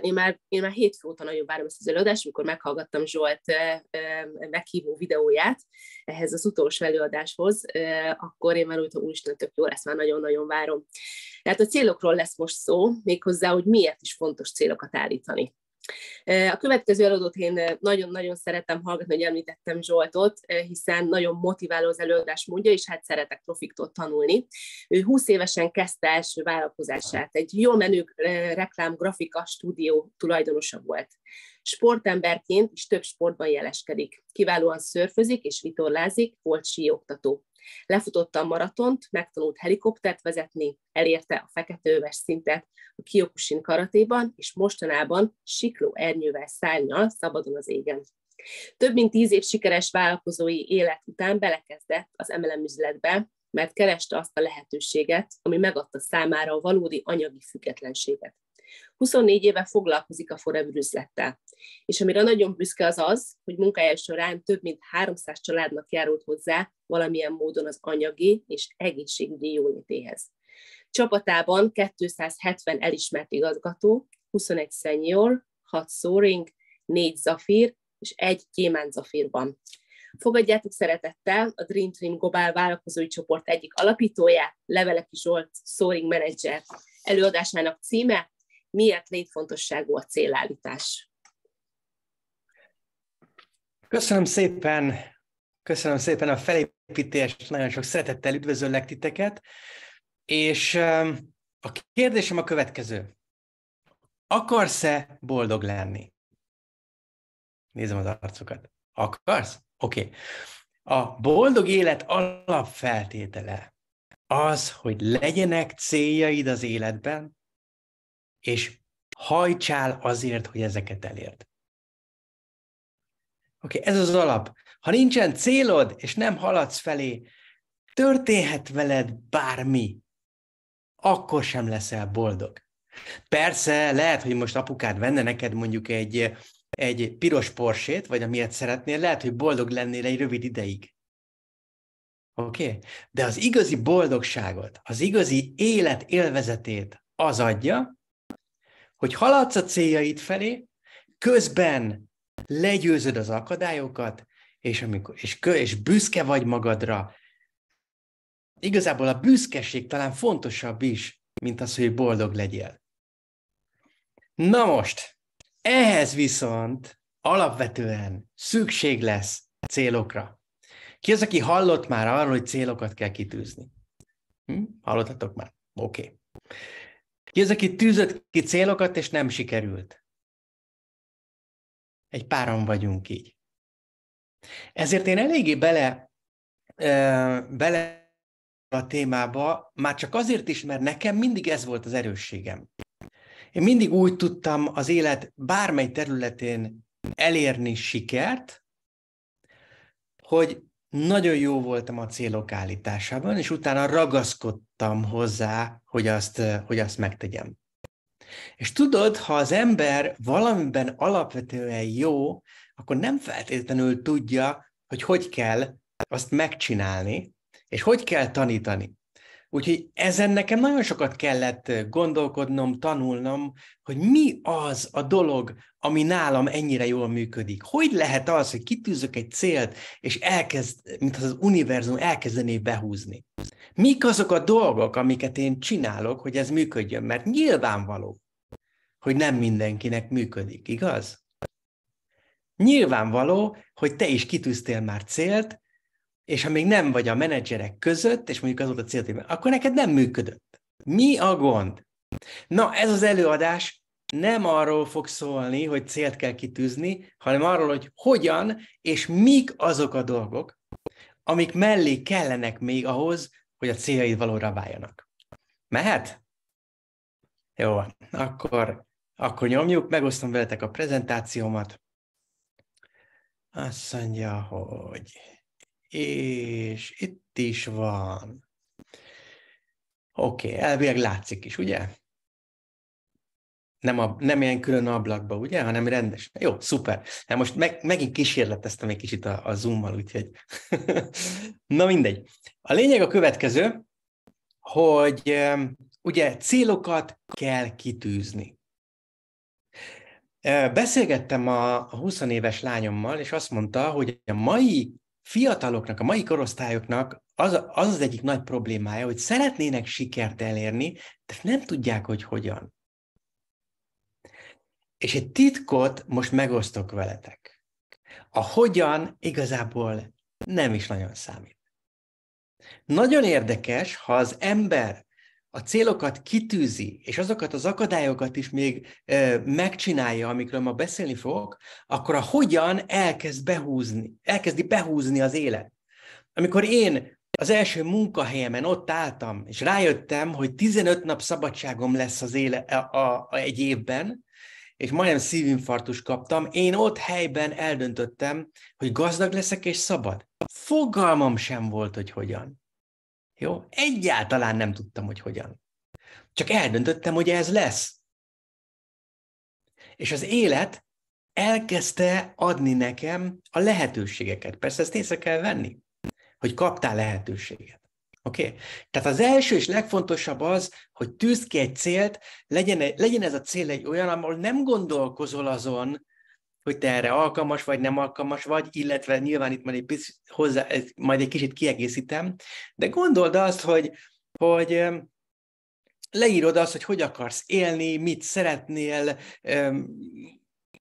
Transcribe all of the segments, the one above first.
Én már, én már hétfő óta nagyon várom ezt az előadást, amikor meghallgattam Zsolt meghívó videóját ehhez az utolsó előadáshoz, akkor én már úgy, hogy úristen, tök jó lesz, már nagyon-nagyon várom. Tehát a célokról lesz most szó, méghozzá, hogy miért is fontos célokat állítani. A következő előadót én nagyon-nagyon szeretem hallgatni, hogy említettem Zsoltot, hiszen nagyon motiváló az előadás módja, és hát szeretek Profiktól tanulni. Ő 20 évesen kezdte első vállalkozását. Egy jó menő reklám grafika stúdió tulajdonosa volt. Sportemberként is több sportban jeleskedik. Kiválóan szörfözik és vitorlázik, volt síoktató. Lefutotta a maratont, megtanult helikoptert vezetni, elérte a feketőves szintet a Kyokushin karatéban, és mostanában sikló ernyővel szárnyal szabadon az égen. Több mint tíz év sikeres vállalkozói élet után belekezdett az MLM üzletbe, mert kereste azt a lehetőséget, ami megadta számára a valódi anyagi függetlenséget. 24 éve foglalkozik a Forever üzlettel. És amire nagyon büszke az az, hogy munkája során több mint 300 családnak járult hozzá valamilyen módon az anyagi és egészségügyi jólétéhez. Csapatában 270 elismert igazgató, 21 senior, 6 szóring, 4 zafír és 1 kémán zafír van. Fogadjátok szeretettel a Dream Dream Global vállalkozói csoport egyik alapítóját, Leveleki Zsolt Szóring Menedzser. Előadásának címe miért létfontosságú a célállítás. Köszönöm szépen, köszönöm szépen a felépítést, nagyon sok szeretettel üdvözöllek titeket, és um, a kérdésem a következő. Akarsz-e boldog lenni? Nézem az arcokat. Akarsz? Oké. Okay. A boldog élet alapfeltétele az, hogy legyenek céljaid az életben, és hajtsál azért, hogy ezeket elérd. Oké, okay, ez az alap. Ha nincsen célod, és nem haladsz felé, történhet veled bármi, akkor sem leszel boldog. Persze, lehet, hogy most apukád venne neked mondjuk egy, egy piros porsét, vagy amilyet szeretnél, lehet, hogy boldog lennél egy rövid ideig. Oké? Okay? De az igazi boldogságot, az igazi élet élvezetét az adja, hogy haladsz a céljaid felé, közben legyőzöd az akadályokat, és, amikor, és, kö, és büszke vagy magadra. Igazából a büszkeség talán fontosabb is, mint az, hogy boldog legyél. Na most, ehhez viszont alapvetően szükség lesz célokra. Ki az, aki hallott már arról, hogy célokat kell kitűzni? Hm? Hallottatok már? Oké. Okay. Ki az, aki tűzött ki célokat, és nem sikerült. Egy páran vagyunk így. Ezért én eléggé bele, bele a témába, már csak azért is, mert nekem mindig ez volt az erősségem. Én mindig úgy tudtam az élet bármely területén elérni sikert, hogy nagyon jó voltam a célok állításában, és utána ragaszkodtam hozzá, hogy azt, hogy azt megtegyem. És tudod, ha az ember valamiben alapvetően jó, akkor nem feltétlenül tudja, hogy hogy kell azt megcsinálni, és hogy kell tanítani. Úgyhogy ezen nekem nagyon sokat kellett gondolkodnom, tanulnom, hogy mi az a dolog, ami nálam ennyire jól működik. Hogy lehet az, hogy kitűzök egy célt, és elkezd, mint az univerzum elkezdené behúzni. Mik azok a dolgok, amiket én csinálok, hogy ez működjön? Mert nyilvánvaló, hogy nem mindenkinek működik, igaz? Nyilvánvaló, hogy te is kitűztél már célt, és ha még nem vagy a menedzserek között, és mondjuk az volt a céltében, akkor neked nem működött. Mi a gond? Na, ez az előadás nem arról fog szólni, hogy célt kell kitűzni, hanem arról, hogy hogyan és mik azok a dolgok, amik mellé kellenek még ahhoz, hogy a céljaid valóra váljanak. Mehet? Jó, akkor, akkor nyomjuk, megosztom veletek a prezentációmat. Azt mondja, hogy és itt is van. Oké, okay, elvileg látszik is, ugye? Nem, a, nem ilyen külön ablakba, ugye, hanem rendes. Jó, szuper. Na hát most meg, megint kísérleteztem egy kicsit a, a zoommal, úgyhogy... Na mindegy. A lényeg a következő, hogy ugye célokat kell kitűzni. Beszélgettem a 20 éves lányommal, és azt mondta, hogy a mai fiataloknak, a mai korosztályoknak az, az az egyik nagy problémája, hogy szeretnének sikert elérni, de nem tudják, hogy hogyan. És egy titkot most megosztok veletek. A hogyan igazából nem is nagyon számít. Nagyon érdekes, ha az ember a célokat kitűzi, és azokat az akadályokat is még e, megcsinálja, amikről ma beszélni fogok, akkor a hogyan elkezd behúzni, elkezdi behúzni az élet. Amikor én az első munkahelyemen ott álltam, és rájöttem, hogy 15 nap szabadságom lesz az éle, a, a, a, egy évben, és majdnem szívinfarktus kaptam, én ott helyben eldöntöttem, hogy gazdag leszek és szabad. Fogalmam sem volt, hogy hogyan. Jó? Egyáltalán nem tudtam, hogy hogyan. Csak eldöntöttem, hogy ez lesz. És az élet elkezdte adni nekem a lehetőségeket. Persze ezt észre kell venni, hogy kaptál lehetőséget. Oké? Okay? Tehát az első és legfontosabb az, hogy tűzd ki egy célt, legyen, e-, legyen ez a cél egy olyan, ahol nem gondolkozol azon, hogy te erre alkalmas vagy, nem alkalmas vagy, illetve nyilván itt majd egy, pici, hozzá, majd egy kicsit kiegészítem, de gondold azt, hogy, hogy leírod azt, hogy hogy akarsz élni, mit szeretnél,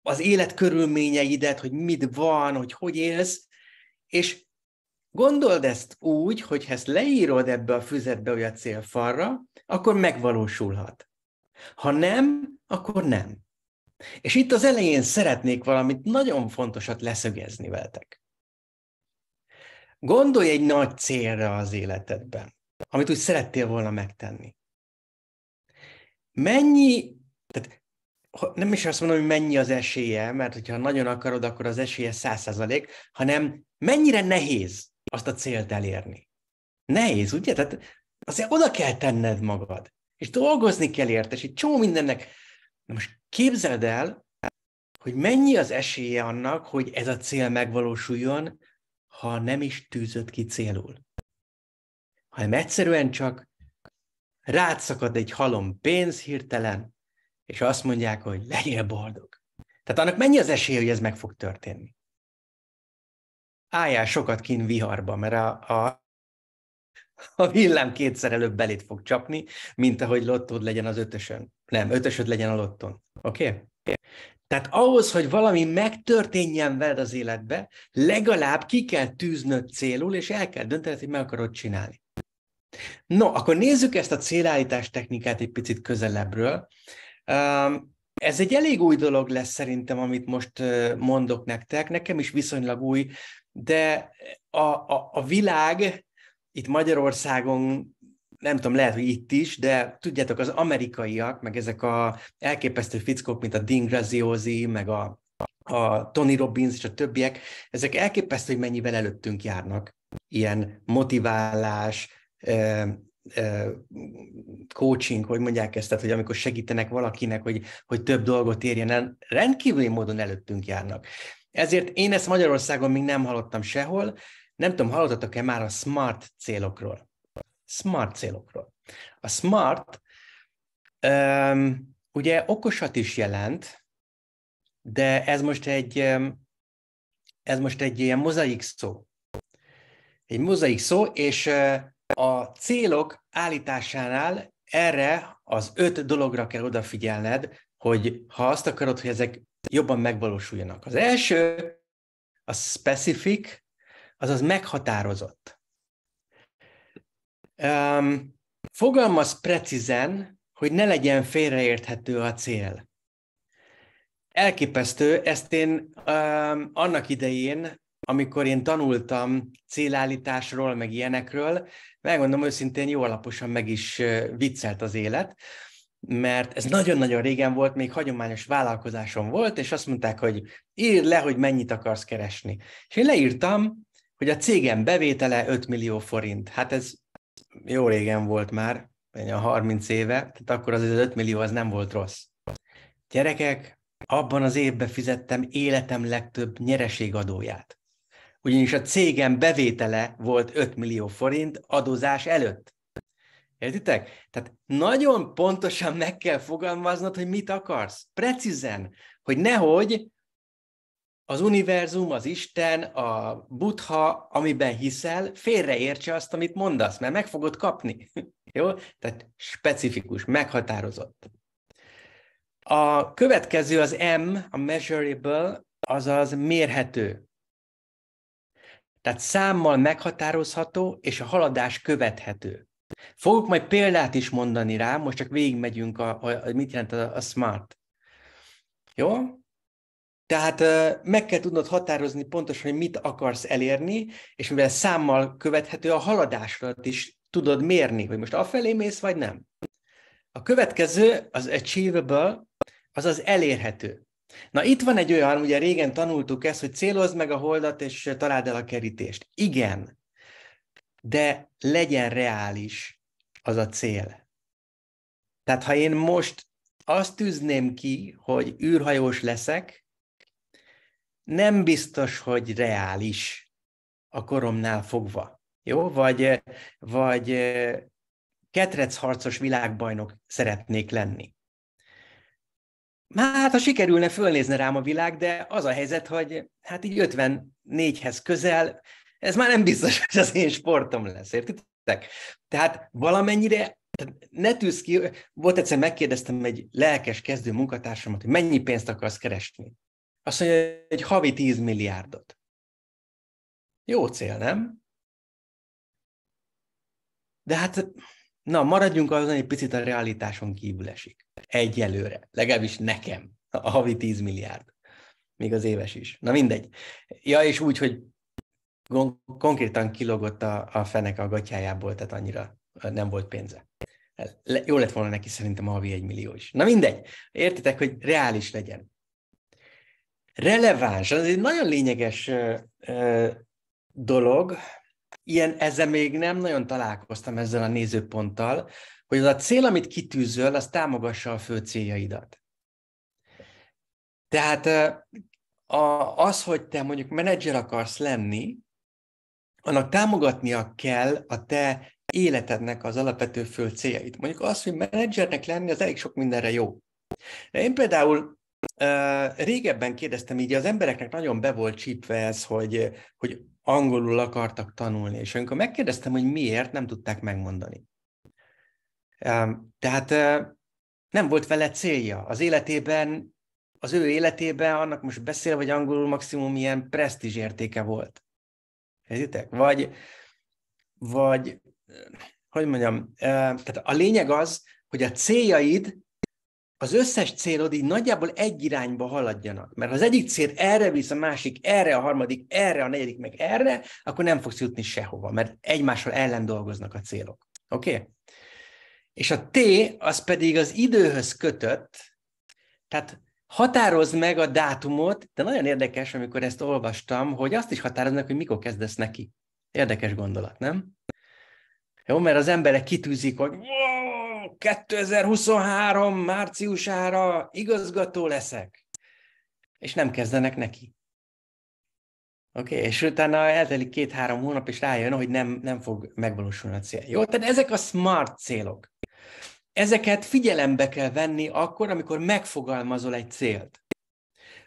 az élet hogy mit van, hogy hogy élsz, és gondold ezt úgy, hogy ha ezt leírod ebbe a füzetbe, olyan a célfalra, akkor megvalósulhat. Ha nem, akkor nem. És itt az elején szeretnék valamit nagyon fontosat leszögezni veletek. Gondolj egy nagy célra az életedben, amit úgy szerettél volna megtenni. Mennyi, tehát nem is azt mondom, hogy mennyi az esélye, mert hogyha nagyon akarod, akkor az esélye száz százalék, hanem mennyire nehéz azt a célt elérni. Nehéz, ugye? Tehát azért oda kell tenned magad, és dolgozni kell érte, és egy csomó mindennek. Na most Képzeld el, hogy mennyi az esélye annak, hogy ez a cél megvalósuljon, ha nem is tűzött ki célul. Hanem egyszerűen csak rád szakad egy halom pénz hirtelen, és azt mondják, hogy legyél boldog. Tehát annak mennyi az esélye, hogy ez meg fog történni? Álljál sokat kint viharba, mert a, a a villám kétszer előbb belét fog csapni, mint ahogy lottód legyen az ötösön. Nem, ötösöd legyen a lotton. Oké? Okay? Tehát ahhoz, hogy valami megtörténjen veled az életbe, legalább ki kell tűznöd célul, és el kell döntened, hogy meg akarod csinálni. No, akkor nézzük ezt a célállítás technikát egy picit közelebbről. Ez egy elég új dolog lesz szerintem, amit most mondok nektek, nekem is viszonylag új, de a, a, a világ itt Magyarországon nem tudom, lehet, hogy itt is, de tudjátok, az amerikaiak, meg ezek a elképesztő fickók, mint a Dean Graziosi, meg a, a Tony Robbins és a többiek, ezek elképesztő, hogy mennyivel előttünk járnak. Ilyen motiválás, ö, coaching, hogy mondják ezt, tehát, hogy amikor segítenek valakinek, hogy, hogy több dolgot érjen el, rendkívüli módon előttünk járnak. Ezért én ezt Magyarországon még nem hallottam sehol, nem tudom, hallottatok-e már a smart célokról? Smart célokról. A smart um, ugye okosat is jelent, de ez most egy, ez most egy ilyen mozaik szó. Egy mozaik szó, és a célok állításánál erre az öt dologra kell odafigyelned, hogy ha azt akarod, hogy ezek jobban megvalósuljanak. Az első a specific, azaz meghatározott. Um, fogalmaz precízen, hogy ne legyen félreérthető a cél. Elképesztő, ezt én um, annak idején, amikor én tanultam célállításról, meg ilyenekről, megmondom őszintén, jó alaposan meg is viccelt az élet, mert ez nagyon-nagyon régen volt, még hagyományos vállalkozásom volt, és azt mondták, hogy írd le, hogy mennyit akarsz keresni. És én leírtam, hogy a cégem bevétele 5 millió forint. Hát ez jó régen volt már, a 30 éve, tehát akkor az 5 millió az nem volt rossz. Gyerekek, abban az évben fizettem életem legtöbb nyereségadóját. Ugyanis a cégem bevétele volt 5 millió forint adózás előtt. Értitek? Tehát nagyon pontosan meg kell fogalmaznod, hogy mit akarsz. Precízen, hogy nehogy az univerzum, az Isten, a buddha, amiben hiszel, félreértse azt, amit mondasz, mert meg fogod kapni. Jó? Tehát specifikus, meghatározott. A következő az M, a measurable, azaz mérhető. Tehát számmal meghatározható, és a haladás követhető. Fogok majd példát is mondani rá, most csak végigmegyünk, a, a, mit jelent a, a smart. Jó? Tehát meg kell tudnod határozni pontosan, hogy mit akarsz elérni, és mivel számmal követhető a haladásodat is tudod mérni, hogy most afelé mész, vagy nem. A következő, az achievable, az az elérhető. Na itt van egy olyan, ugye régen tanultuk ezt, hogy célozd meg a holdat, és találd el a kerítést. Igen, de legyen reális az a cél. Tehát ha én most azt tűzném ki, hogy űrhajós leszek, nem biztos, hogy reális a koromnál fogva. Jó? Vagy, vagy ketrecharcos világbajnok szeretnék lenni. Hát, ha sikerülne, fölnézne rám a világ, de az a helyzet, hogy hát így 54-hez közel, ez már nem biztos, hogy az én sportom lesz, értitek? Tehát valamennyire ne tűz ki, volt egyszer megkérdeztem egy lelkes kezdő munkatársamat, hogy mennyi pénzt akarsz keresni. Azt mondja, egy havi 10 milliárdot. Jó cél, nem? De hát, na, maradjunk azon, egy picit a realitáson kívül esik. Egyelőre. Legalábbis nekem. A havi 10 milliárd. Még az éves is. Na mindegy. Ja, és úgy, hogy konkrétan kilogott a, a fenek a gatyájából, tehát annyira nem volt pénze. Le, jó lett volna neki szerintem a havi egy millió is. Na mindegy, értitek, hogy reális legyen. Releváns, az egy nagyon lényeges dolog. Ilyen, ezzel még nem nagyon találkoztam ezzel a nézőponttal, hogy az a cél, amit kitűzöl, az támogassa a fő céljaidat. Tehát az, hogy te mondjuk menedzser akarsz lenni, annak támogatnia kell a te életednek az alapvető fő céljait. Mondjuk az, hogy menedzsernek lenni, az elég sok mindenre jó. De én például Régebben kérdeztem így, az embereknek nagyon be volt csípve ez, hogy, hogy angolul akartak tanulni, és amikor megkérdeztem, hogy miért, nem tudták megmondani. Tehát nem volt vele célja. Az életében, az ő életében annak most beszél, vagy angolul maximum ilyen presztízs értéke volt. Értitek? Vagy, vagy, hogy mondjam, tehát a lényeg az, hogy a céljaid az összes célod így nagyjából egy irányba haladjanak. Mert ha az egyik cél erre visz, a másik erre, a harmadik erre, a negyedik meg erre, akkor nem fogsz jutni sehova, mert egymással ellen dolgoznak a célok. Oké? Okay? És a T az pedig az időhöz kötött, tehát határozd meg a dátumot, de nagyon érdekes, amikor ezt olvastam, hogy azt is határoznak, hogy mikor kezdesz neki. Érdekes gondolat, nem? Jó, mert az emberek kitűzik, hogy 2023 márciusára igazgató leszek. És nem kezdenek neki. Oké, okay, és utána eltelik két-három hónap, és rájön, hogy nem, nem fog megvalósulni a cél. Jó, tehát ezek a smart célok. Ezeket figyelembe kell venni akkor, amikor megfogalmazol egy célt.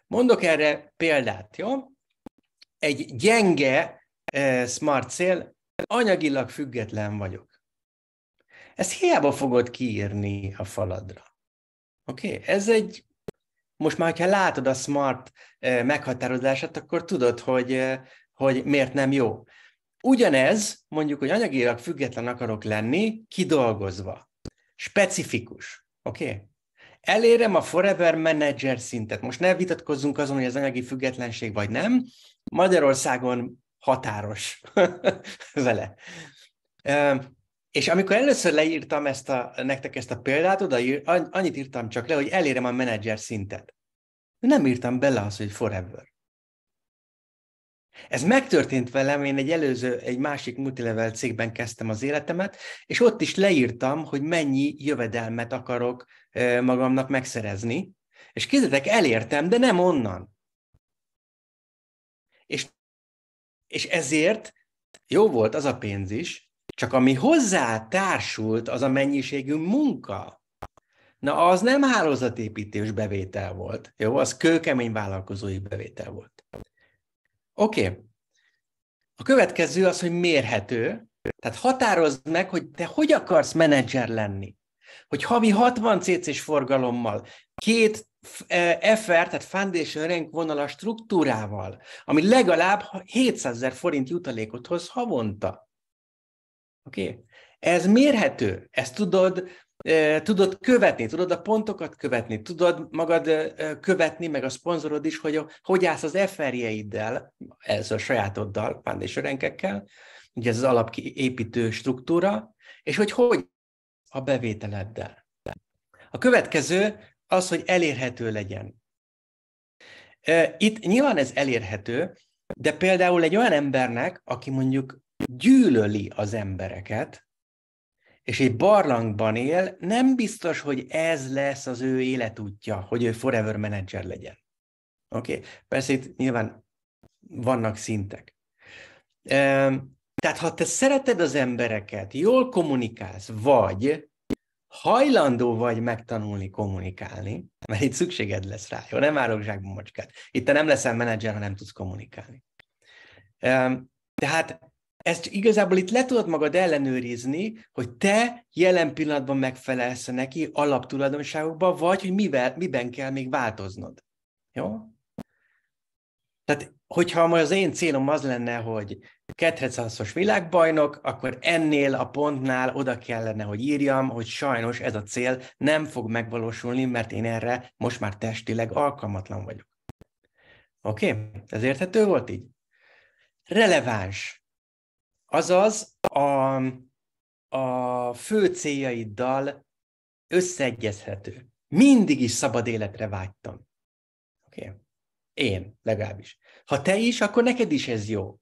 Mondok erre példát, jó? Egy gyenge eh, smart cél, anyagilag független vagyok. Ezt hiába fogod kiírni a faladra. Oké? Okay? Ez egy most már, ha látod a smart eh, meghatározását, akkor tudod, hogy, eh, hogy miért nem jó. Ugyanez, mondjuk, hogy anyagilag független akarok lenni, kidolgozva. Specifikus. Oké? Okay? Elérem a Forever Manager szintet. Most ne vitatkozzunk azon, hogy az anyagi függetlenség vagy nem. Magyarországon határos vele. És amikor először leírtam ezt a, nektek ezt a példát, oda ír, annyit írtam csak le, hogy elérem a menedzser szintet. Nem írtam bele azt, hogy forever. Ez megtörtént velem, én egy előző, egy másik multilevel cégben kezdtem az életemet, és ott is leírtam, hogy mennyi jövedelmet akarok magamnak megszerezni, és kézzetek, elértem, de nem onnan. És, és ezért jó volt az a pénz is, csak ami hozzá társult, az a mennyiségű munka. Na, az nem hálózatépítős bevétel volt, jó? Az kőkemény vállalkozói bevétel volt. Oké. Okay. A következő az, hogy mérhető. Tehát határozd meg, hogy te hogy akarsz menedzser lenni. Hogy havi 60 cc-s forgalommal, két FR, e, tehát foundation rank vonalas struktúrával, ami legalább 700 ezer forint jutalékot hoz havonta. Oké? Okay? Ez mérhető, ezt tudod, tudod követni, tudod a pontokat követni, tudod magad követni, meg a szponzorod is, hogy a, hogy állsz az eferjeiddel, ez a sajátoddal, pándésörenkekkel, ugye ez az alapépítő struktúra, és hogy hogy a bevételeddel. A következő az, hogy elérhető legyen. Itt nyilván ez elérhető, de például egy olyan embernek, aki mondjuk gyűlöli az embereket, és egy barlangban él, nem biztos, hogy ez lesz az ő életútja, hogy ő forever manager legyen. Oké, okay? persze itt nyilván vannak szintek. Ehm, tehát ha te szereted az embereket, jól kommunikálsz, vagy hajlandó vagy megtanulni kommunikálni, mert itt szükséged lesz rá, jó? Nem árok zsákba macskát. Itt te nem leszel menedzser, ha nem tudsz kommunikálni. Ehm, tehát ezt igazából itt le tudod magad ellenőrizni, hogy te jelen pillanatban megfelelsz neki alaptulajdonságokba, vagy hogy mivel, miben kell még változnod. Jó? Tehát, hogyha majd az én célom az lenne, hogy 200-as világbajnok, akkor ennél a pontnál oda kellene, hogy írjam, hogy sajnos ez a cél nem fog megvalósulni, mert én erre most már testileg alkalmatlan vagyok. Oké? Okay? Ez érthető volt így? Releváns. Azaz a, a fő céljaiddal összeegyezhető. Mindig is szabad életre vágytam. Oké? Okay. Én legalábbis. Ha te is, akkor neked is ez jó.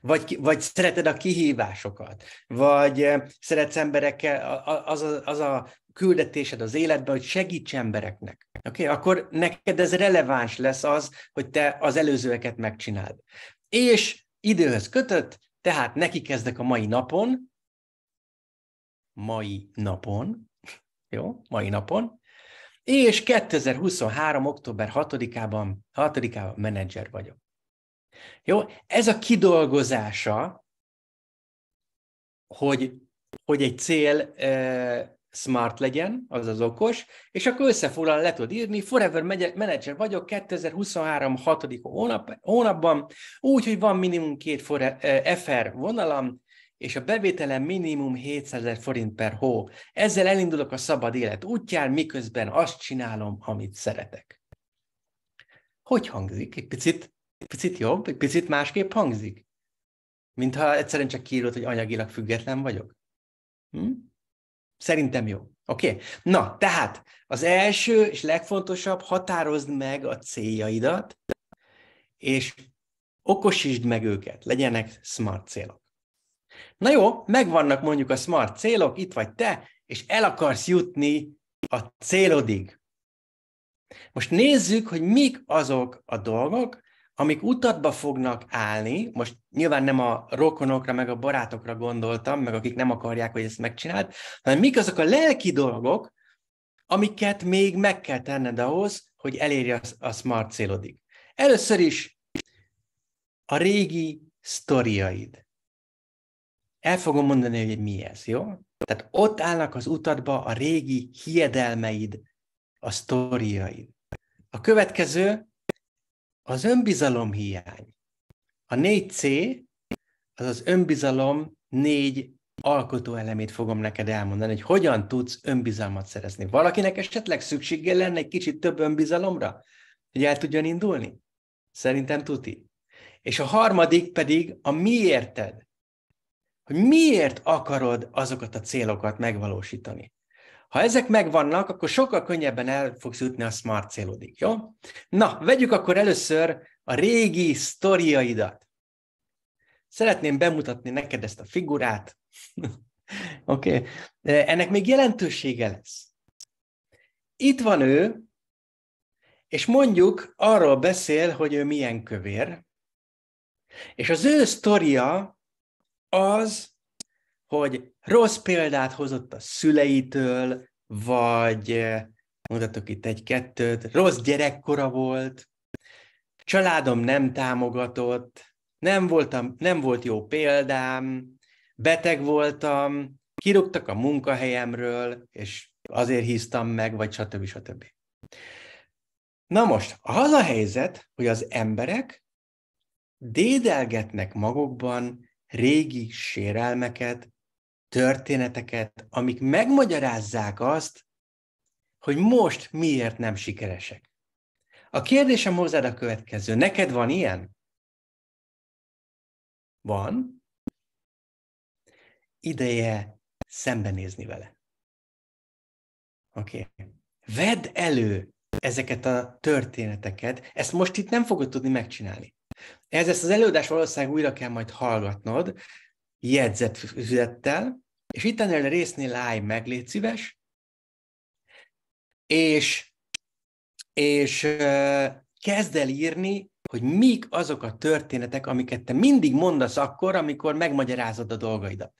Vagy, vagy szereted a kihívásokat, vagy eh, szeretsz emberekkel, az a, az a küldetésed az életben, hogy segíts embereknek. Oké, okay? akkor neked ez releváns lesz az, hogy te az előzőeket megcsináld. És időhöz kötött, tehát neki kezdek a mai napon, mai napon, jó, mai napon, és 2023. október 6-ában, 6-ában menedzser vagyok. Jó, ez a kidolgozása, hogy, hogy egy cél smart legyen, azaz okos, és akkor összefoglalva le tud írni, Forever Manager vagyok 2023. 6. Hónap, hónapban, úgy, hogy van minimum két fore, eh, FR vonalam, és a bevételem minimum 700 ezer forint per hó. Ezzel elindulok a szabad élet útján, miközben azt csinálom, amit szeretek. Hogy hangzik? Egy picit, egy picit jobb, egy picit másképp hangzik? Mintha egyszerűen csak kiírod, hogy anyagilag független vagyok. Hm? Szerintem jó. Oké? Okay? Na, tehát az első és legfontosabb, határozd meg a céljaidat, és okosítsd meg őket, legyenek smart célok. Na jó, megvannak mondjuk a smart célok, itt vagy te, és el akarsz jutni a célodig. Most nézzük, hogy mik azok a dolgok, amik utatba fognak állni, most nyilván nem a rokonokra, meg a barátokra gondoltam, meg akik nem akarják, hogy ezt megcsináld, hanem mik azok a lelki dolgok, amiket még meg kell tenned ahhoz, hogy elérje a smart célodig. Először is a régi sztoriaid. El fogom mondani, hogy mi ez, jó? Tehát ott állnak az utatba a régi hiedelmeid, a sztoriaid. A következő az önbizalom hiány. A 4C, az az önbizalom négy elemét fogom neked elmondani, hogy hogyan tudsz önbizalmat szerezni. Valakinek esetleg szüksége lenne egy kicsit több önbizalomra, hogy el tudjon indulni? Szerintem tuti. És a harmadik pedig a miérted. Hogy miért akarod azokat a célokat megvalósítani. Ha ezek megvannak, akkor sokkal könnyebben el fogsz jutni a smart célodig, jó? Na, vegyük akkor először a régi sztoriaidat. Szeretném bemutatni neked ezt a figurát. Oké. okay. Ennek még jelentősége lesz. Itt van ő, és mondjuk arról beszél, hogy ő milyen kövér, és az ő sztoria az, hogy rossz példát hozott a szüleitől, vagy eh, mutatok itt egy-kettőt, rossz gyerekkora volt, családom nem támogatott, nem, voltam, nem volt jó példám, beteg voltam, kirúgtak a munkahelyemről, és azért híztam meg, vagy stb. stb. Na most, az a helyzet, hogy az emberek dédelgetnek magukban régi sérelmeket, történeteket, amik megmagyarázzák azt, hogy most miért nem sikeresek. A kérdésem hozzád a következő. Neked van ilyen? Van. Ideje szembenézni vele. Oké. Okay. Vedd elő ezeket a történeteket. Ezt most itt nem fogod tudni megcsinálni. Ez ezt az előadást valószínűleg újra kell majd hallgatnod, jegyzetfüzettel, és itt ennél a résznél állj meg, légy szíves, és, és kezd el írni, hogy mik azok a történetek, amiket te mindig mondasz akkor, amikor megmagyarázod a dolgaidat.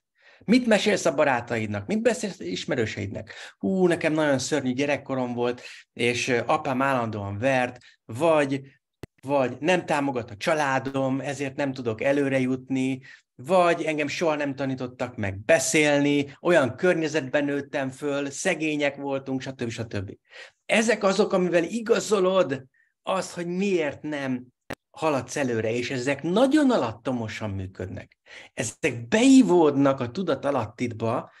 Mit mesélsz a barátaidnak? Mit beszélsz ismerőseidnek? Hú, nekem nagyon szörnyű gyerekkorom volt, és apám állandóan vert, vagy, vagy nem támogat a családom, ezért nem tudok előre jutni, vagy engem soha nem tanítottak meg beszélni, olyan környezetben nőttem föl, szegények voltunk, stb. stb. Ezek azok, amivel igazolod azt, hogy miért nem haladsz előre, és ezek nagyon alattomosan működnek. Ezek beivódnak a tudat alattidba,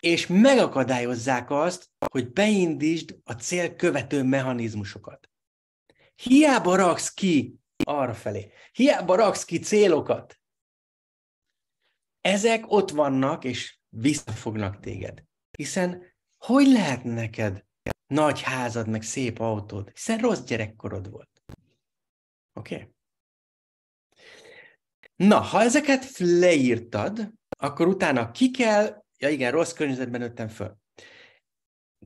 és megakadályozzák azt, hogy beindítsd a cél követő mechanizmusokat. Hiába raksz ki arra felé, hiába raksz ki célokat, ezek ott vannak, és visszafognak téged. Hiszen hogy lehet neked nagy házad, meg szép autód, hiszen rossz gyerekkorod volt. Oké? Okay? Na, ha ezeket leírtad, akkor utána ki kell, ja igen, rossz környezetben nőttem föl,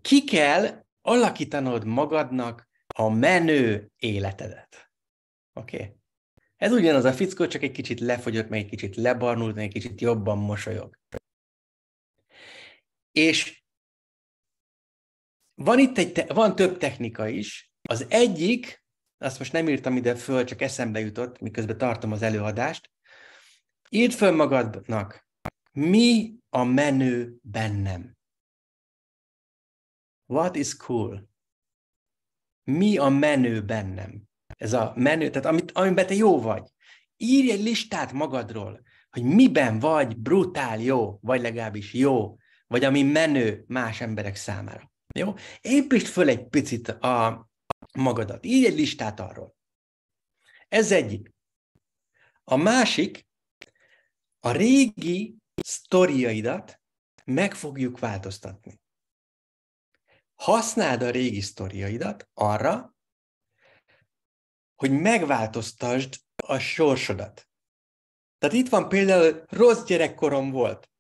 ki kell alakítanod magadnak a menő életedet. Oké? Okay? Ez ugyanaz a fickó, csak egy kicsit lefogyott, meg egy kicsit lebarnult, meg egy kicsit jobban mosolyog. És van itt egy, te- van több technika is. Az egyik, azt most nem írtam ide föl, csak eszembe jutott, miközben tartom az előadást. Írd föl magadnak, mi a menő bennem? What is cool? Mi a menő bennem? ez a menő, tehát amit, amiben te jó vagy. Írj egy listát magadról, hogy miben vagy brutál jó, vagy legalábbis jó, vagy ami menő más emberek számára. Jó? Építsd föl egy picit a magadat. Írj egy listát arról. Ez egyik. A másik, a régi sztoriaidat meg fogjuk változtatni. Használd a régi sztoriaidat arra, hogy megváltoztasd a sorsodat. Tehát itt van például rossz gyerekkorom volt.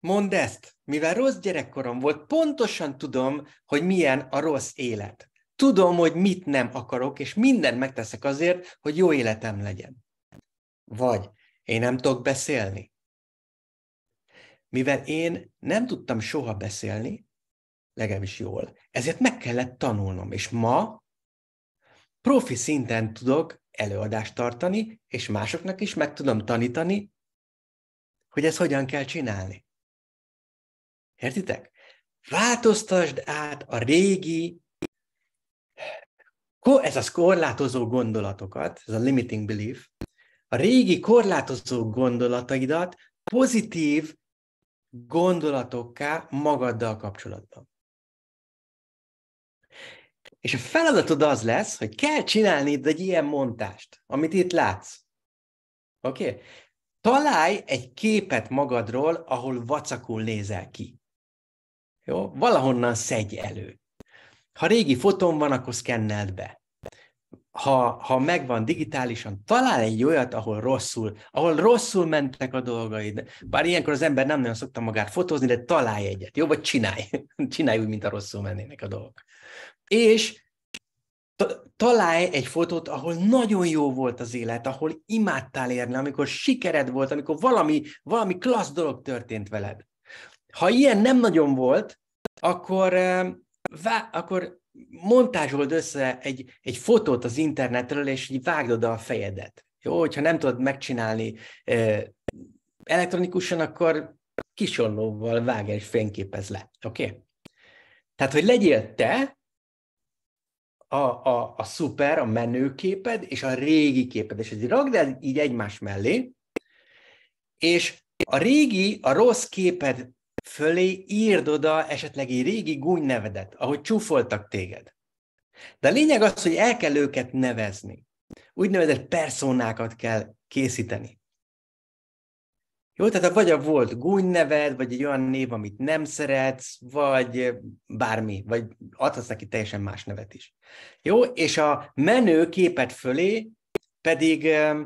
Mondd ezt, mivel rossz gyerekkorom volt, pontosan tudom, hogy milyen a rossz élet. Tudom, hogy mit nem akarok, és mindent megteszek azért, hogy jó életem legyen. Vagy én nem tudok beszélni. Mivel én nem tudtam soha beszélni, legalábbis jól, ezért meg kellett tanulnom. És ma profi szinten tudok előadást tartani, és másoknak is meg tudom tanítani, hogy ezt hogyan kell csinálni. Értitek? Változtasd át a régi, ez az korlátozó gondolatokat, ez a limiting belief, a régi korlátozó gondolataidat pozitív gondolatokká magaddal kapcsolatban. És a feladatod az lesz, hogy kell csinálni egy ilyen montást, amit itt látsz. Oké? Okay? Találj egy képet magadról, ahol vacakul nézel ki. Jó? Valahonnan szedj elő. Ha régi fotón van, akkor szkenneld be. Ha, ha megvan digitálisan, talál egy olyat, ahol rosszul, ahol rosszul mentek a dolgaid. Bár ilyenkor az ember nem nagyon szokta magát fotózni, de találj egyet, jó? Vagy csinálj. Csinálj úgy, mint a rosszul mennének a dolgok és találj egy fotót, ahol nagyon jó volt az élet, ahol imádtál érni, amikor sikered volt, amikor valami, valami klassz dolog történt veled. Ha ilyen nem nagyon volt, akkor, eh, vá- akkor montázsold össze egy, egy fotót az internetről, és így vágd oda a fejedet. Jó, hogyha nem tudod megcsinálni eh, elektronikusan, akkor kisonlóval vág és fényképez le. Oké? Okay? Tehát, hogy legyél te a, a, a szuper, a menő képed és a régi képed, és egy rakd el így egymás mellé, és a régi, a rossz képed fölé írd oda esetleg egy régi gúny nevedet, ahogy csúfoltak téged. De a lényeg az, hogy el kell őket nevezni. Úgynevezett personákat kell készíteni. Jó, tehát vagy a volt gúny neved, vagy egy olyan név, amit nem szeretsz, vagy eh, bármi, vagy adhatsz neki teljesen más nevet is. Jó, és a menő képet fölé pedig, eh,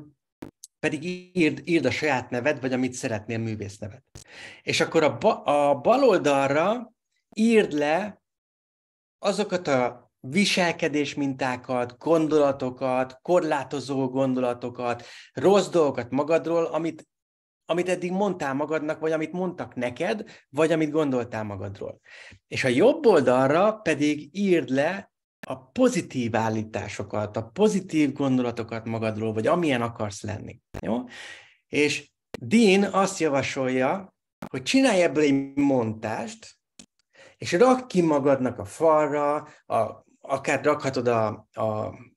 pedig írd, írd a saját neved, vagy amit szeretnél művész nevet. És akkor a, ba, a bal oldalra írd le azokat a viselkedés mintákat, gondolatokat, korlátozó gondolatokat, rossz dolgokat magadról, amit amit eddig mondtál magadnak, vagy amit mondtak neked, vagy amit gondoltál magadról. És a jobb oldalra pedig írd le a pozitív állításokat, a pozitív gondolatokat magadról, vagy amilyen akarsz lenni. Jó? És Dean azt javasolja, hogy csinálj ebből egy montást, és rakd ki magadnak a falra, a, akár rakhatod a, a,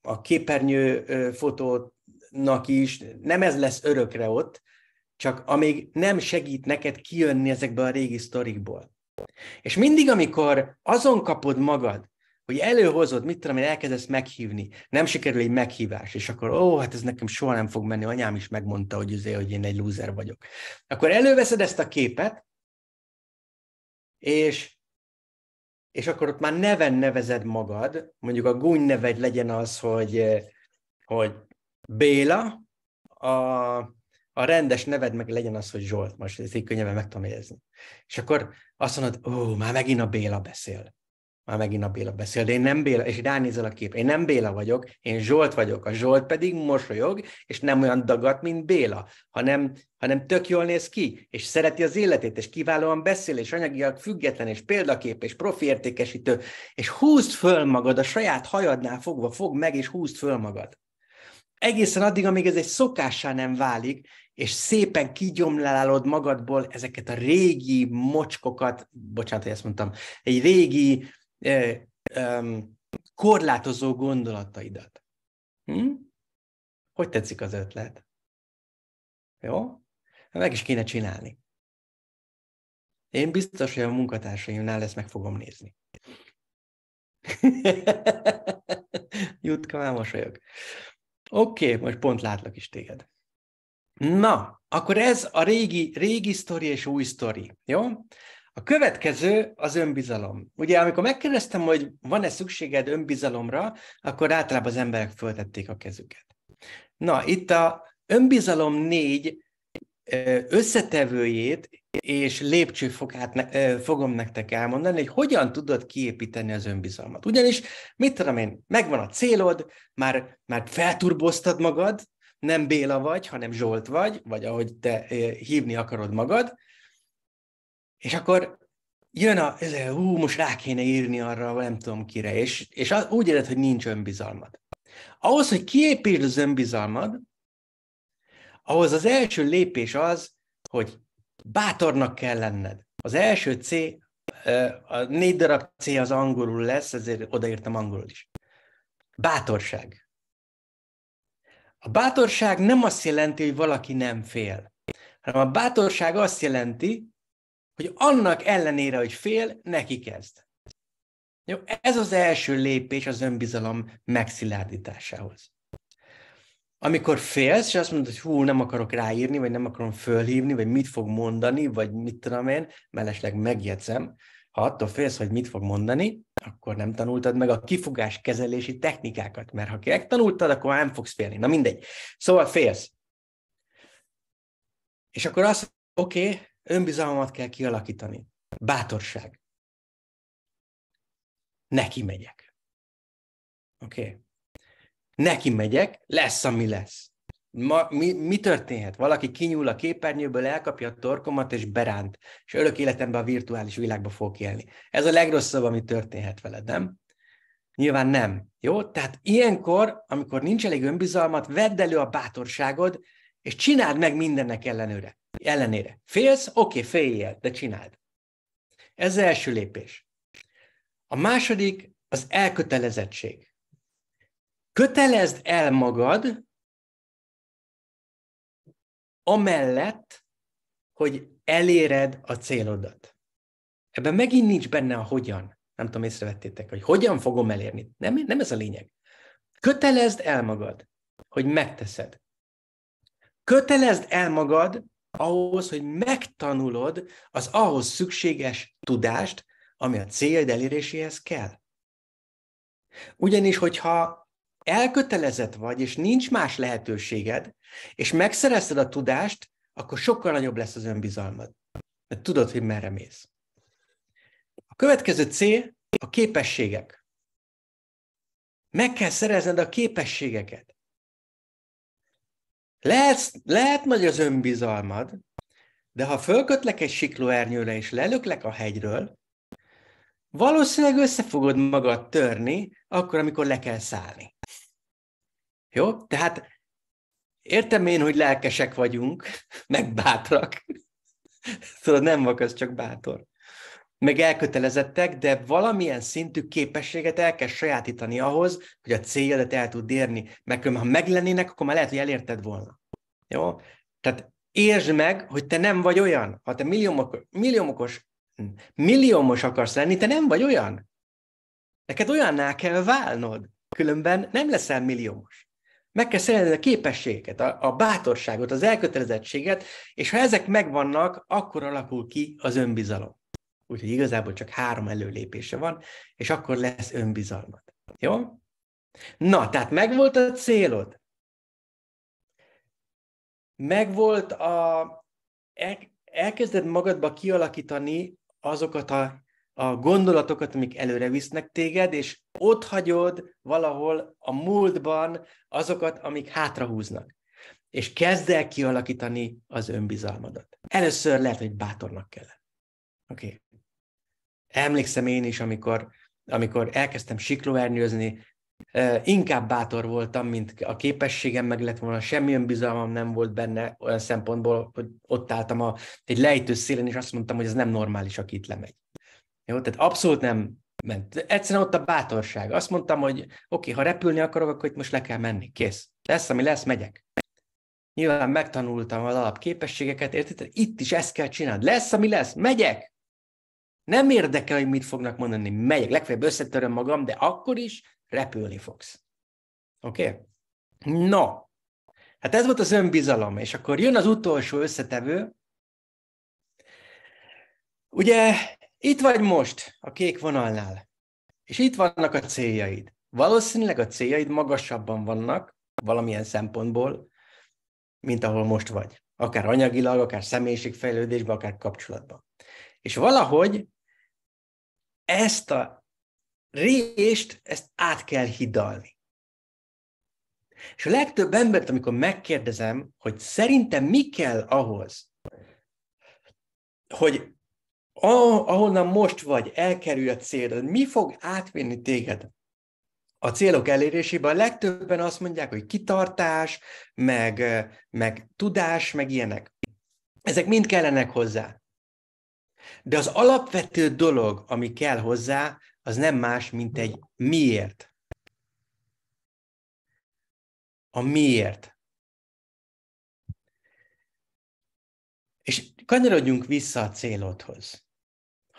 a képernyő fotónak is, nem ez lesz örökre ott, csak amíg nem segít neked kijönni ezekből a régi sztorikból. És mindig, amikor azon kapod magad, hogy előhozod, mit tudom én, elkezdesz meghívni, nem sikerül egy meghívás, és akkor, ó, hát ez nekem soha nem fog menni, anyám is megmondta, hogy, azért hogy én egy lúzer vagyok. Akkor előveszed ezt a képet, és, és akkor ott már neven nevezed magad, mondjuk a gúny neved legyen az, hogy, hogy Béla, a a rendes neved meg legyen az, hogy Zsolt, most ezt így könnyebben meg tudom érezni. És akkor azt mondod, ó, már megint a Béla beszél. Már megint a Béla beszél, de én nem Béla, és ránézel a kép, én nem Béla vagyok, én Zsolt vagyok. A Zsolt pedig mosolyog, és nem olyan dagat, mint Béla, hanem, hanem tök jól néz ki, és szereti az életét, és kiválóan beszél, és anyagiak független, és példakép, és profiértékesítő, és húzd föl magad, a saját hajadnál fogva, fog meg, és húzd föl magad egészen addig, amíg ez egy szokássá nem válik, és szépen kigyomlálod magadból ezeket a régi mocskokat, bocsánat, hogy ezt mondtam, egy régi ö, ö, korlátozó gondolataidat. Hm? Hogy tetszik az ötlet? Jó? Meg is kéne csinálni. Én biztos, hogy a munkatársaimnál ezt meg fogom nézni. Jutka már mosolyog. Oké, okay, most pont látlak is téged. Na, akkor ez a régi, régi sztori és új sztori, jó? A következő az önbizalom. Ugye, amikor megkérdeztem, hogy van-e szükséged önbizalomra, akkor általában az emberek föltették a kezüket. Na, itt a önbizalom négy összetevőjét és lépcsőfokát ne, fogom nektek elmondani, hogy hogyan tudod kiépíteni az önbizalmat. Ugyanis, mit tudom én, megvan a célod, már, már felturboztad magad, nem Béla vagy, hanem Zsolt vagy, vagy ahogy te hívni akarod magad, és akkor jön a, ez hú, most rá kéne írni arra, nem tudom kire, és, és úgy éred, hogy nincs önbizalmad. Ahhoz, hogy kiépítsd az önbizalmad, ahhoz az első lépés az, hogy bátornak kell lenned. Az első C, a négy darab C az angolul lesz, ezért odaírtam angolul is. Bátorság. A bátorság nem azt jelenti, hogy valaki nem fél, hanem a bátorság azt jelenti, hogy annak ellenére, hogy fél, neki kezd. Jó, ez az első lépés az önbizalom megszilárdításához. Amikor félsz, és azt mondod, hogy hú, nem akarok ráírni, vagy nem akarom fölhívni, vagy mit fog mondani, vagy mit tudom én, mellesleg megjegyzem, ha attól félsz, hogy mit fog mondani, akkor nem tanultad meg a kifogás kezelési technikákat, mert ha megtanultad, akkor nem fogsz félni. Na mindegy. Szóval félsz. És akkor azt, oké, okay, önbizalmat kell kialakítani. Bátorság. Neki megyek. Oké. Okay neki megyek, lesz, ami lesz. Ma, mi, mi történhet? Valaki kinyúl a képernyőből, elkapja a torkomat és beránt, és örök életembe a virtuális világba fog élni. Ez a legrosszabb, ami történhet veled, nem? Nyilván nem. Jó? Tehát ilyenkor, amikor nincs elég önbizalmat, vedd elő a bátorságod, és csináld meg mindennek ellenőre, ellenére. Félsz? Oké, okay, féljél, de csináld. Ez az első lépés. A második az elkötelezettség kötelezd el magad amellett, hogy eléred a célodat. Ebben megint nincs benne a hogyan. Nem tudom, észrevettétek, hogy hogyan fogom elérni. Nem, nem ez a lényeg. Kötelezd el magad, hogy megteszed. Kötelezd el magad ahhoz, hogy megtanulod az ahhoz szükséges tudást, ami a céljaid eléréséhez kell. Ugyanis, hogyha elkötelezett vagy, és nincs más lehetőséged, és megszerezted a tudást, akkor sokkal nagyobb lesz az önbizalmad. Mert tudod, hogy merre mész. A következő C a képességek. Meg kell szerezned a képességeket. Lehet, lehet nagy az önbizalmad, de ha fölkötlek egy siklóernyőre és lelöklek a hegyről, valószínűleg össze fogod magad törni, akkor, amikor le kell szállni. Jó? Tehát értem én, hogy lelkesek vagyunk, meg bátrak. Szóval nem az csak bátor. Meg elkötelezettek, de valamilyen szintű képességet el kell sajátítani ahhoz, hogy a céljadat el tud érni. Mert ha meglennének, akkor már lehet, hogy elérted volna. Jó? Tehát értsd meg, hogy te nem vagy olyan. Ha te milliómokos, milliómokos, milliómos akarsz lenni, te nem vagy olyan. Neked olyanná kell válnod, különben nem leszel milliómos. Meg kell szerezni a képességeket, a, a bátorságot, az elkötelezettséget, és ha ezek megvannak, akkor alakul ki az önbizalom. Úgyhogy igazából csak három előlépése van, és akkor lesz önbizalmat. Jó? Na, tehát megvolt a célod, megvolt a, el, elkezded magadba kialakítani azokat a a gondolatokat, amik előre visznek téged, és ott hagyod valahol a múltban azokat, amik hátrahúznak. És kezd el kialakítani az önbizalmadat. Először lehet, hogy bátornak kell. Oké. Okay. Emlékszem én is, amikor, amikor elkezdtem siklóernyőzni, inkább bátor voltam, mint a képességem meg lett volna, semmi önbizalmam nem volt benne olyan szempontból, hogy ott álltam a, egy lejtő szélen, és azt mondtam, hogy ez nem normális, aki itt lemegy. Jó, tehát abszolút nem ment. Egyszerűen ott a bátorság. Azt mondtam, hogy oké, okay, ha repülni akarok, akkor itt most le kell menni, kész. Lesz, ami lesz, megyek. Nyilván megtanultam az alapképességeket, érted? Itt is ezt kell csinálni. Lesz, ami lesz, megyek! Nem érdekel, hogy mit fognak mondani, megyek. Legfeljebb összetöröm magam, de akkor is repülni fogsz. Oké? Okay? No, hát ez volt az önbizalom, és akkor jön az utolsó összetevő. Ugye itt vagy most, a kék vonalnál, és itt vannak a céljaid. Valószínűleg a céljaid magasabban vannak valamilyen szempontból, mint ahol most vagy. Akár anyagilag, akár személyiségfejlődésben, akár kapcsolatban. És valahogy ezt a részt, ezt át kell hidalni. És a legtöbb embert, amikor megkérdezem, hogy szerintem mi kell ahhoz, hogy Ah, ahonnan most vagy, elkerül a célod, mi fog átvinni téged a célok elérésében? A legtöbben azt mondják, hogy kitartás, meg, meg tudás, meg ilyenek. Ezek mind kellenek hozzá. De az alapvető dolog, ami kell hozzá, az nem más, mint egy miért. A miért. És kanyarodjunk vissza a célodhoz.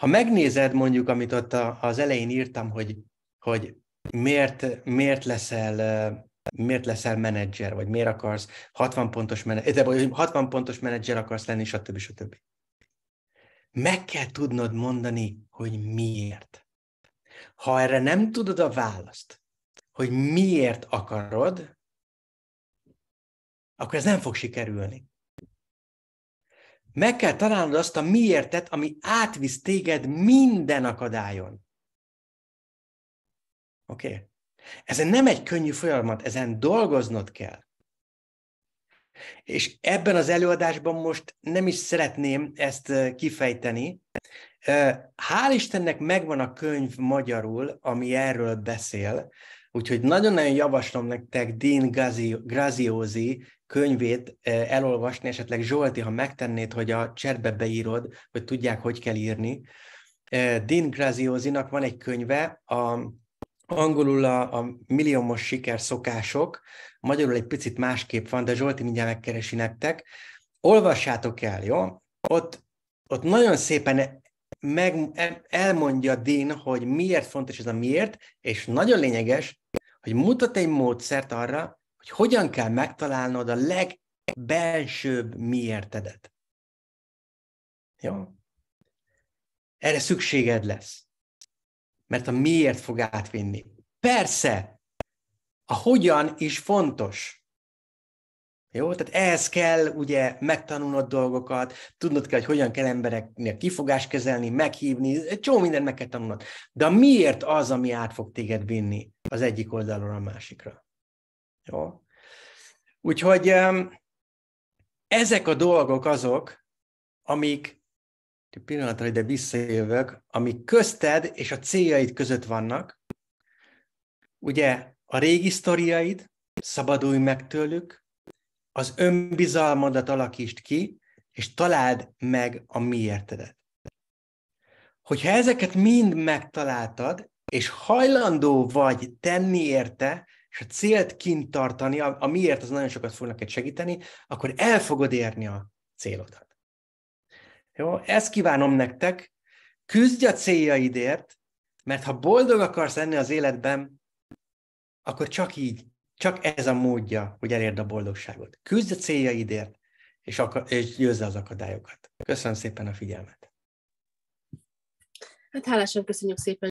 Ha megnézed mondjuk, amit ott az elején írtam, hogy, hogy miért, miért leszel miért leszel menedzser, vagy miért akarsz 60 pontos menedzser, vagy 60 pontos menedzser akarsz lenni, stb. stb. Meg kell tudnod mondani, hogy miért. Ha erre nem tudod a választ, hogy miért akarod, akkor ez nem fog sikerülni. Meg kell találnod azt a miértet, ami átvisz téged minden akadályon. Oké? Okay? Ezen nem egy könnyű folyamat, ezen dolgoznod kell. És ebben az előadásban most nem is szeretném ezt kifejteni. Hál' Istennek megvan a könyv magyarul, ami erről beszél, úgyhogy nagyon-nagyon javaslom nektek Dean Graziosi könyvét eh, elolvasni, esetleg Zsolti, ha megtennéd, hogy a csertbe beírod, hogy tudják, hogy kell írni. Eh, Dean Graziosi-nak van egy könyve, a angolul a, a milliómos siker szokások, magyarul egy picit másképp van, de Zsolti mindjárt megkeresi nektek. Olvassátok el, jó? Ott, ott nagyon szépen meg, elmondja Dean, hogy miért fontos ez a miért, és nagyon lényeges, hogy mutat egy módszert arra, hogy hogyan kell megtalálnod a legbelsőbb miértedet. Jó? Erre szükséged lesz. Mert a miért fog átvinni. Persze, a hogyan is fontos. Jó? Tehát ehhez kell ugye megtanulnod dolgokat, tudnod kell, hogy hogyan kell embereknél kifogást kezelni, meghívni, csomó mindent meg kell tanulnod. De a miért az, ami át fog téged vinni az egyik oldalról a másikra? Jó. Úgyhogy ezek a dolgok azok, amik pillanatra ide visszajövök, amik közted és a céljaid között vannak, ugye a régi sztoriaid, szabadulj meg tőlük, az önbizalmadat alakítsd ki, és találd meg a miértedet. Hogyha ezeket mind megtaláltad, és hajlandó vagy tenni érte, és a célt kint tartani, a, a miért az nagyon sokat fog neked segíteni, akkor el fogod érni a célodat. Jó, ezt kívánom nektek, küzdj a céljaidért, mert ha boldog akarsz lenni az életben, akkor csak így, csak ez a módja, hogy elérd a boldogságot. Küzdj a céljaidért, és, akar, és győzze az akadályokat. Köszönöm szépen a figyelmet! Hát hálásan köszönjük szépen!